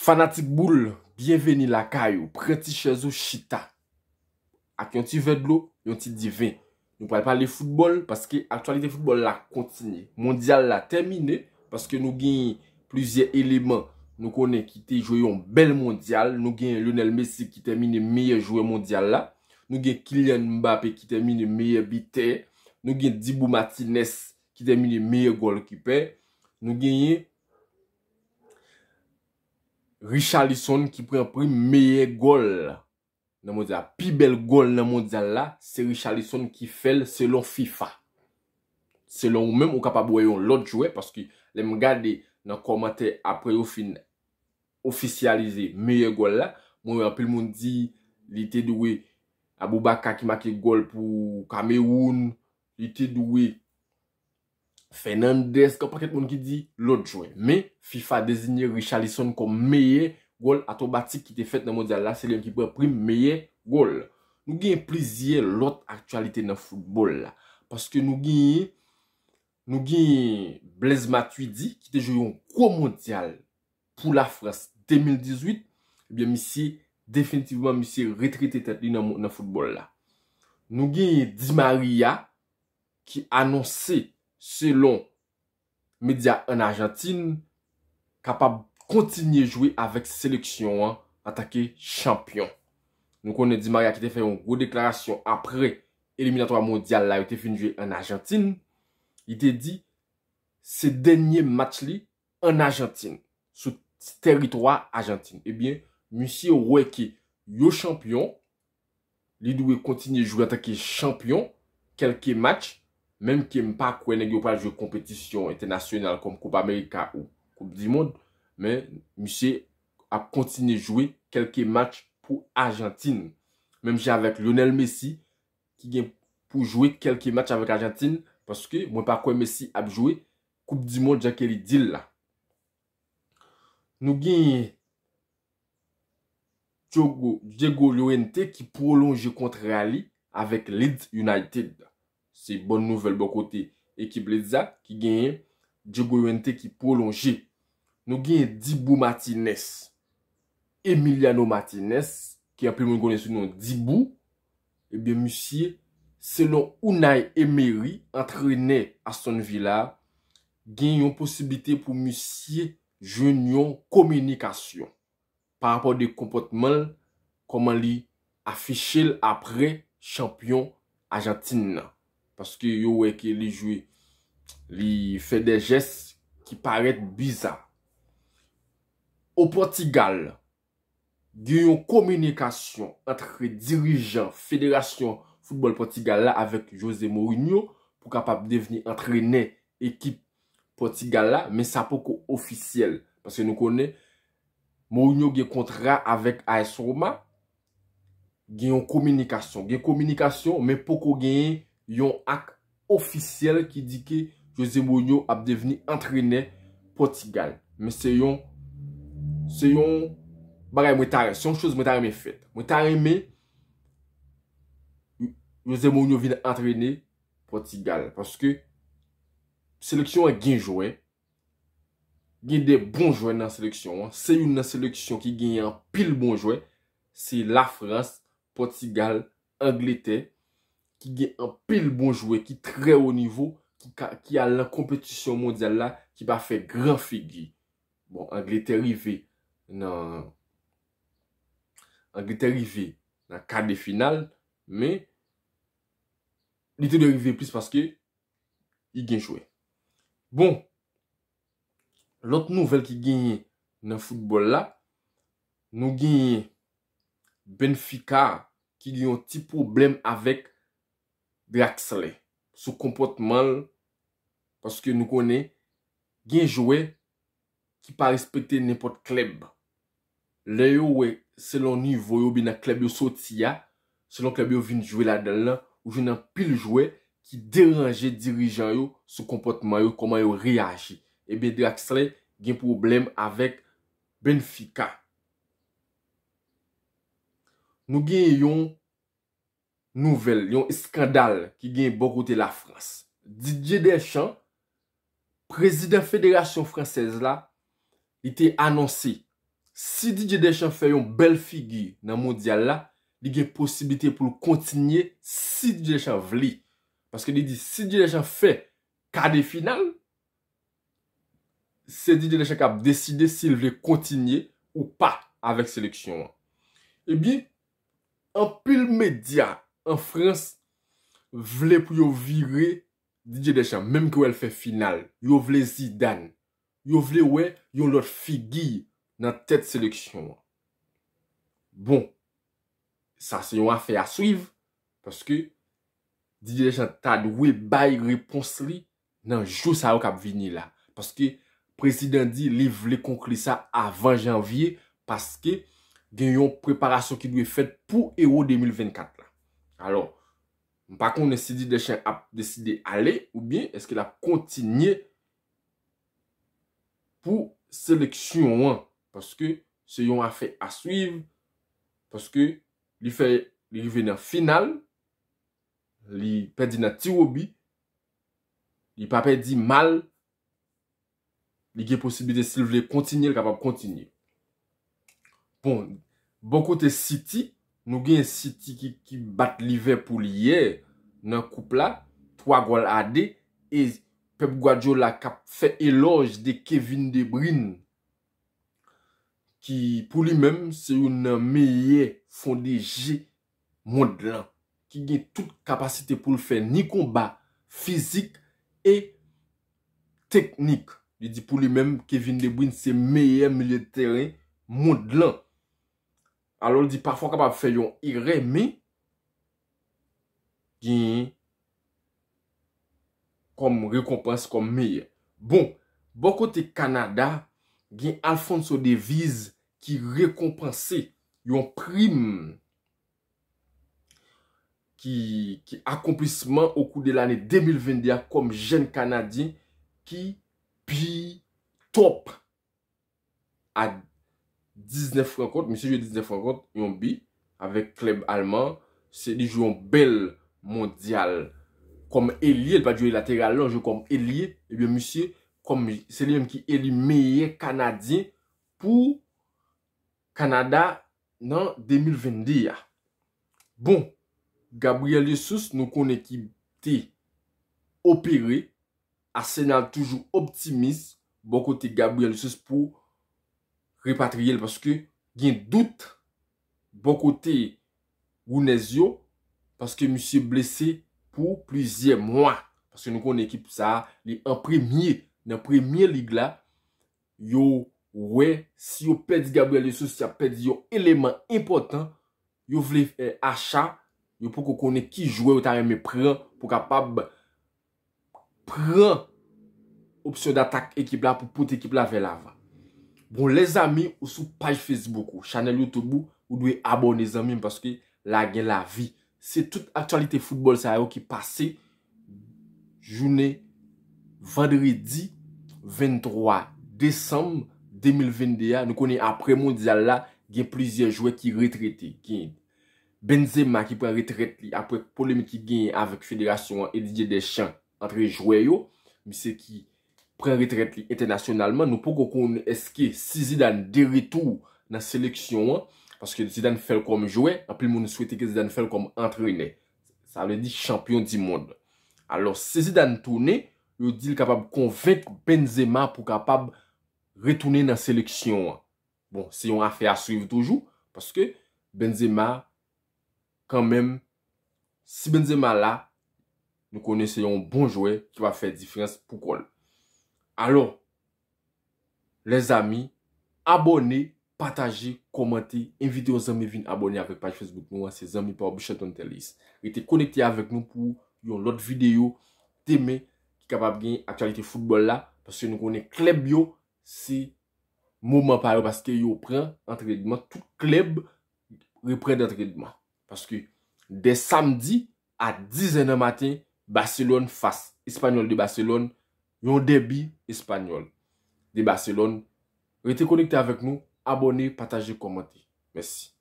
Fanatik boule, bienveni la kayo, preti chezo chita. Ak yon ti vedlo, yon ti divin. Nou pali pale futbol, paske aktualite futbol la kontinye. Mondial la temine, paske nou genye plizye eleman, nou konen ki te joyon bel mondial, nou genye Lionel Messi ki temine meye joyon mondial la, nou genye Kylian Mbappe ki temine meye bite, nou genye Dibou Matines ki temine meye gol kipe, nou genye... Richard Lisson ki pre apre meye gol. Nan mwè apre bel gol nan mwè djan la. Se Richard Lisson ki fel selon FIFA. Selon ou mèm ou kapaboyon. Lòt jouè. Paske lè mwè gade nan komate apre ou fin. Oficialize meye gol la. Mwè apre mwè di. Li te dwe. Aboubaka ki make gol pou Kameoun. Li te dwe. Fernandes, kapak et moun ki di, lout jwen. Me, FIFA designe Richard Lisson kon meye gol ato batik ki te fet nan mondial la, selen ki preprime meye gol. Nou gen plizye lout aktualite nan futbol la. Paske nou gen nou gen Blaise Mathuidi ki te joyon kou mondial pou la France 2018 ebyen eh misi definitivman misi retrite tet li nan futbol la. Nou gen Di Maria ki anonsi Selon media en Argentine Kapab kontinye jouye avèk seleksyon Atake champion Nou konen di Maria ki te fè yon redeklarasyon Apre eliminatora mondial la Yote finjye en Argentine Yote di Se denye match li en Argentine Sou teritorye Argentine Ebyen, eh moussi wè ki yo champion Li dwe kontinye jouye atake champion Kelke match Mem ke m pa kwen ne gyo pa jwe kompetisyon etenasyonal kom Koub Amerika ou Koub Dimond. Men, Mise ap kontine jwe kelke match pou Argentine. Mem che avèk Lionel Messi ki gen pou jwe kelke match avèk Argentine. Paske mwen pa kwen Messi ap jwe Koub Dimond jake li dil la. Nou gen, Diego Llorente ki prolonje kontre Ali avèk Leeds United la. Se bon nouvel bon kote ekip ledza ki genye Djogo Yente ki prolonje. Nou genye Dibou Matines, Emiliano Matines, ki api moun gounen sou nou Dibou. Ebe musye, selon ou naye Emery, antrene Aston Villa, genyon posibite pou musye jounyon kominikasyon. Par rapport de kompotman, koman li afiche l apre champion Ajatin nan. Panske yowè ke li jwe, li fè de jès ki paret bizan. Ou Portigal, gen yon komunikasyon entre dirijan Fédération Football Portigal la avèk José Mourinho pou kapap deveni antrenè ekip Portigal la, men sa pou ko ofisyel. Panske nou konè, Mourinho gen kontra avèk A.S. Roma gen yon komunikasyon. Gen komunikasyon men pou ko gen Yon ak ofisyele ki di ki Jose Mourinho ap devini Entrene Portigal Mwen se yon Se yon bagay mwen tare Son chouse mwen tare mwen fet Mwen tare mwen Jose Mourinho vini Entrene Portigal Paske Seleksyon a genjouen Genjouen de bonjouen nan seleksyon Se yon nan seleksyon ki genjouen pil bonjouen Se la France Portigal, Angleterre ki gen an pel bon jwe, ki tre ou nivou, ki al an kompetisyon mondial la, ki pa fe gran figi. Bon, Angleterre yve, Angleterre yve, nan kade final, me, lite de yve plis paske, y gen jwe. Bon, lot nouvel ki genye nan foutbol la, nou genye, Benfica, ki li yon ti problem avek, Draxley, sou kompotman paske nou konen gen jowe ki pa respekte nipot kleb le yo we selon nivou yo binan kleb yo soti ya selon kleb yo vin jowe la dal nan ou jwen nan pil jowe ki deranje dirijan yo sou kompotman yo, koman yo reage ebe Draxley gen problem avek Benfica nou gen yon Nouvel, yon skandal ki gen bo gote la Frans. DJ Deschamps, prezident federation fransez la, ite anonsi, si DJ Deschamps fe yon bel figi nan mondial la, li gen posibite pou l kontinye si DJ Deschamps vli. Paske li di, si DJ Deschamps fe kade final, se DJ Deschamps kap deside si l vè kontinye ou pa avèk seleksyon. E eh bi, an pil medya, An Frans, vle pou yo vire DJ Deschamps Mem ke wè l fè final, yo vle Zidane Yo vle wè yon lot figi nan tèt seleksyon Bon, sa se yon a fè a suiv Paske DJ Deschamps tad wè bay reponsri Nan jou sa wak ap vini la Paske prezident di li vle konkli sa avan janvye Paske gen yon preparasyon ki dwe fèt pou EO 2024 Alors, mpa kon ne sidi deche ap deside ale ou bien, eske la kontinye pou seleksyon an, paske se yon a fe a suiv, paske li fe li venen final, li pedi nati wobi, li pa pedi mal, li ge posibide si li vle kontinye, li kapab kontinye. Bon, bon kote siti, Nou gen siti ki bat liven pou liye, nan koup la, 3 gol ade, e pep Gwadjo la kap fe eloj de Kevin Debrin, ki pou li men se yon nan meye fondi je, moun dlan, ki gen tout kapasite pou l fe, ni komba fizik e teknik. Li di pou li men, Kevin Debrin se meye militeren moun dlan, alor di parfon kapap fè yon irèmè, gen kom rekompans kom meyè. Bon, bon kote Kanada, gen Alfonso De Viz ki rekompansè yon prim ki akomplisman ou kou de l'anè 2020 kom jèn Kanadi ki pi top a di 19 franconte. Moussie jouye 19 franconte yon bi avèk kleb alman. Se li jouyon bel mondial. Kom elie. El pa djouye lateral lan. Jouye kom elie. Eh Moussie kom. Se li yon ki elie meye kanadi pou kanada nan 2022. Bon. Gabriel Jesus nou kon ekip te operé. Asenal toujou optimist. Bon kote Gabriel Jesus pou Repatriye li paske gen dout Bon kote Gounes yo Paske mi si blese pou Plizye mwa Paske nou kon ekip sa Ni an premye lig la Yo we Si yo pedi Gabriel Jesus Pedi yo eleman important Yo vle fè achat Yo pou konen ki jwe ou tarè me pren Pou kapab Pren Opsyon d'atak ekip la pou pote ekip la vel avan Bon, les amis ou sou page Facebook ou chanel YouTube ou nou e abonnez an mim paske la gen la vi. Se tout aktualite futbol sa yo ki pase, jounen, vendredi, 23, december 2021, nou konen apre mondial la, gen plizien joue ki retrete. Gen Benzema ki pre retrete li apre polemi ki gen avik federasyon elidye de chan entre joue yo, misè ki... pre-retret li ete nasyonalman, nou pou koko eske si zidan de retou nan seleksyon an, paske zidan fel kom jowe, api moun souwete ke zidan fel kom antrene. Sa vle di champion di moun. Alo, se zidan toune, yo di l kapab konvek Benzema pou kapab retoune nan seleksyon an. Bon, se yon afe asrive toujou, paske Benzema kanmem si Benzema la, nou kone se yon bon jowe ki va fe difrense pou kol. Alors, les amis, abonnez, partagez, commentez, invitez aux amis à venir abonner à la page Facebook de moi, c'est amis pour l'objet d'une telle liste. Et t'es connecté avec nous pour y'en l'autre vidéo, t'aimes, t'es capable de gagner l'actualité de football là. Parce que nous connaissons le club, c'est moment pari parce que tout le club reprend l'entraînement. Parce que de samedi à 10h du matin, Barcelone face l'Espagnol de Barcelone. yon debi espanyol. Di Barcelona, rete konekte avek nou, abone, pataje, komente. Mersi.